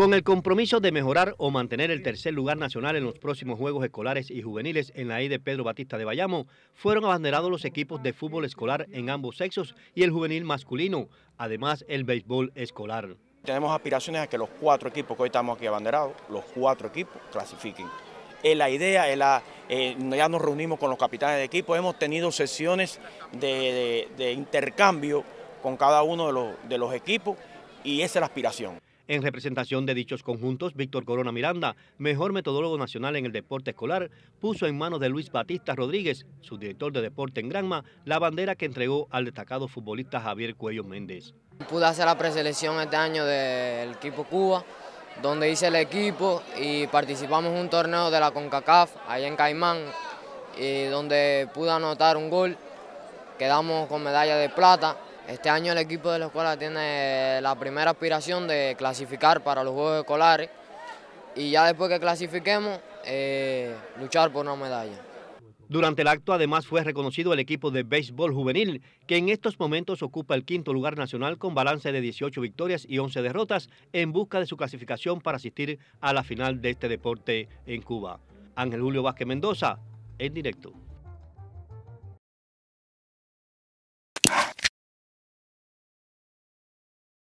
Con el compromiso de mejorar o mantener el tercer lugar nacional en los próximos Juegos Escolares y Juveniles en la I de Pedro Batista de Bayamo, fueron abanderados los equipos de fútbol escolar en ambos sexos y el juvenil masculino, además el béisbol escolar. Tenemos aspiraciones a que los cuatro equipos que hoy estamos aquí abanderados, los cuatro equipos clasifiquen. Es la idea, es la, eh, ya nos reunimos con los capitanes de equipo, hemos tenido sesiones de, intercambio con cada uno de los, de los equipos y esa es la aspiración. En representación de dichos conjuntos, Víctor Corona Miranda, mejor metodólogo nacional en el deporte escolar, puso en manos de Luis Batista Rodríguez, subdirector de deporte en Granma, la bandera que entregó al destacado futbolista Javier Cuello Méndez. Pude hacer la preselección este año del equipo Cuba, donde hice el equipo y participamos en un torneo de la CONCACAF, ahí en Caimán, y donde pude anotar un gol, quedamos con medalla de plata este año el equipo de la escuela tiene la primera aspiración de clasificar para los Juegos Escolares y ya después que clasifiquemos, eh, luchar por una medalla. Durante el acto además fue reconocido el equipo de béisbol juvenil, que en estos momentos ocupa el quinto lugar nacional con balance de 18 victorias y 11 derrotas en busca de su clasificación para asistir a la final de este deporte en Cuba. Ángel Julio Vázquez Mendoza, en directo.